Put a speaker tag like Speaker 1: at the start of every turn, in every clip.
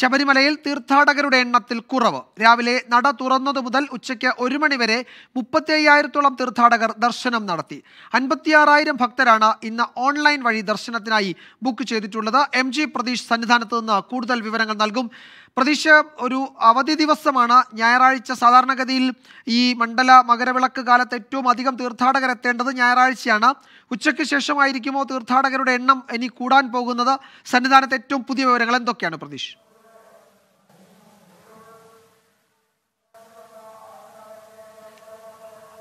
Speaker 1: ശബരിമലയിൽ തീർത്ഥാടകരുടെ എണ്ണത്തിൽ കുറവ് രാവിലെ നട തുറന്നതു മുതൽ ഉച്ചയ്ക്ക് ഒരു മണിവരെ മുപ്പത്തി അയ്യായിരത്തോളം തീർത്ഥാടകർ ദർശനം നടത്തി അൻപത്തിയാറായിരം ഭക്തരാണ് ഇന്ന് ഓൺലൈൻ വഴി ദർശനത്തിനായി ബുക്ക് ചെയ്തിട്ടുള്ളത് എം ജി പ്രതീഷ് സന്നിധാനത്ത് നിന്ന് കൂടുതൽ വിവരങ്ങൾ നൽകും പ്രതീഷ് ഒരു അവധി ദിവസമാണ് ഞായറാഴ്ച സാധാരണഗതിയിൽ ഈ മണ്ഡല മകരവിളക്ക് കാലത്ത് ഏറ്റവും അധികം തീർത്ഥാടകർ എത്തേണ്ടത് ഞായറാഴ്ചയാണ് ഉച്ചയ്ക്ക് ശേഷമായിരിക്കുമോ തീർത്ഥാടകരുടെ എണ്ണം ഇനി കൂടാൻ പോകുന്നത് സന്നിധാനത്ത് ഏറ്റവും പുതിയ വിവരങ്ങൾ എന്തൊക്കെയാണ് പ്രതീഷ്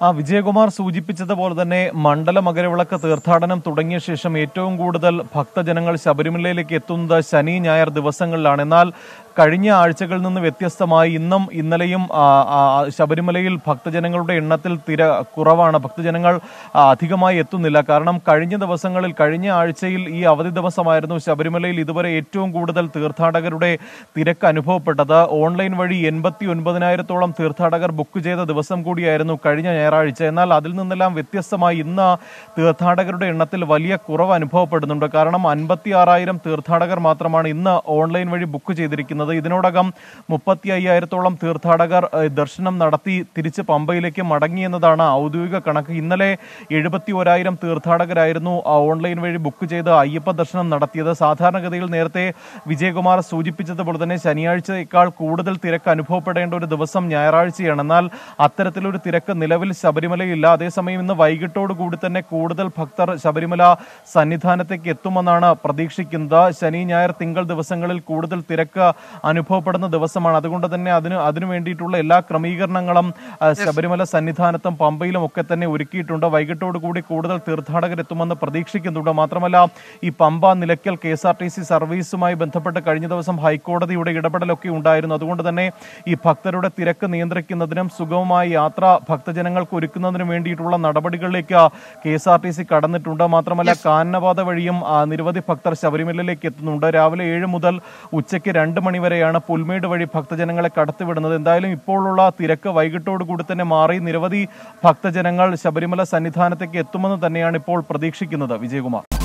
Speaker 2: ആ വിജയകുമാർ സൂചിപ്പിച്ചതുപോലെ തന്നെ മണ്ഡല മകരവിളക്ക് തീർത്ഥാടനം തുടങ്ങിയ ശേഷം ഏറ്റവും കൂടുതൽ ഭക്തജനങ്ങൾ ശബരിമലയിലേക്ക് എത്തുന്നത് ശനി ഞായർ ദിവസങ്ങളിലാണ് എന്നാൽ കഴിഞ്ഞ ആഴ്ചകളിൽ നിന്ന് വ്യത്യസ്തമായി ഇന്നും ഇന്നലെയും ശബരിമലയിൽ ഭക്തജനങ്ങളുടെ എണ്ണത്തിൽ തിര കുറവാണ് ഭക്തജനങ്ങൾ അധികമായി എത്തുന്നില്ല കാരണം കഴിഞ്ഞ ദിവസങ്ങളിൽ കഴിഞ്ഞ ആഴ്ചയിൽ ഈ അവധി ദിവസമായിരുന്നു ശബരിമലയിൽ ഇതുവരെ ഏറ്റവും കൂടുതൽ തീർത്ഥാടകരുടെ തിരക്ക് അനുഭവപ്പെട്ടത് ഓൺലൈൻ വഴി എൺപത്തി ഒൻപതിനായിരത്തോളം തീർത്ഥാടകർ ബുക്ക് ചെയ്ത ദിവസം കൂടിയായിരുന്നു കഴിഞ്ഞ ഞായർ ഞായറാഴ്ച എന്നാൽ അതിൽ നിന്നെല്ലാം വ്യത്യസ്തമായി ഇന്ന് തീർത്ഥാടകരുടെ എണ്ണത്തിൽ വലിയ കുറവ് അനുഭവപ്പെടുന്നുണ്ട് കാരണം അൻപത്തി ആറായിരം തീർത്ഥാടകർ മാത്രമാണ് ഇന്ന് ഓൺലൈൻ വഴി ബുക്ക് ചെയ്തിരിക്കുന്നത് ഇതിനോടകം മുപ്പത്തി അയ്യായിരത്തോളം തീർത്ഥാടകർ ദർശനം നടത്തി തിരിച്ച് പമ്പയിലേക്ക് മടങ്ങി എന്നതാണ് ഔദ്യോഗിക കണക്ക് ഇന്നലെ എഴുപത്തി ഒരായിരം തീർത്ഥാടകരായിരുന്നു ഓൺലൈൻ വഴി ബുക്ക് ചെയ്ത് അയ്യപ്പ ദർശനം നടത്തിയത് സാധാരണഗതിയിൽ നേരത്തെ വിജയകുമാർ സൂചിപ്പിച്ചതുപോലെ തന്നെ ശനിയാഴ്ചയേക്കാൾ കൂടുതൽ തിരക്ക് അനുഭവപ്പെടേണ്ട ഒരു ദിവസം ഞായറാഴ്ചയാണ് എന്നാൽ അത്തരത്തിലൊരു തിരക്ക് നിലവിൽ ശബരിമലയില്ല അതേസമയം ഇന്ന് കൂടി തന്നെ കൂടുതൽ ഭക്തർ ശബരിമല സന്നിധാനത്തേക്ക് എത്തുമെന്നാണ് പ്രതീക്ഷിക്കുന്നത് ശനി ഞായർ തിങ്കൾ ദിവസങ്ങളിൽ കൂടുതൽ തിരക്ക് അനുഭവപ്പെടുന്ന ദിവസമാണ് അതുകൊണ്ട് തന്നെ അതിന് അതിനു വേണ്ടിയിട്ടുള്ള എല്ലാ ക്രമീകരണങ്ങളും ശബരിമല സന്നിധാനത്തും പമ്പയിലും ഒക്കെ തന്നെ ഒരുക്കിയിട്ടുണ്ട് കൂടി കൂടുതൽ തീർത്ഥാടകർ എത്തുമെന്ന് പ്രതീക്ഷിക്കുന്നുണ്ട് മാത്രമല്ല ഈ Pamba Nilakkal K S R T C സർവീസുമായി ബന്ധപ്പെട്ട് കഴിഞ്ഞ ദിവസം ഹൈക്കോടതിയുടെ ഇടപെടലൊക്കെ ഉണ്ടായിരുന്നു അതുകൊണ്ട് തന്നെ ഈ ഭക്തരുടെ തിരക്ക് നിയന്ത്രിക്കുന്നതിനും സുഗമമായ യാത്ര ഭക്തജനങ്ങൾ സംവിധാനങ്ങളൊക്കെ ഒരുക്കുന്നതിന് വേണ്ടിയിട്ടുള്ള നടപടികളിലേക്ക് K S R T C കടന്നിട്ടുണ്ട് മാത്രമല്ല കാനനപാത വഴിയും നിരവധി ഭക്തർ ശബരിമലയിലേക്ക് എത്തുന്നുണ്ട് രാവിലെ ഏഴ് മുതൽ ഉച്ചയ്ക്ക് രണ്ട് മണി വരെയാണ് പുൽമേട് വഴി ഭക്തജനങ്ങളെ കടത്തിവിടുന്നത് എന്തായാലും ഇപ്പോഴുള്ള തിരക്ക് വൈകിട്ടോടു കൂടി തന്നെ മാറി നിരവധി ഭക്തജനങ്ങൾ ശബരിമല സന്നിധാനത്തേക്ക് എത്തുമെന്ന് തന്നെയാണ് ഇപ്പോൾ പ്രതീക്ഷിക്കുന്നത് വിജയകുമാർ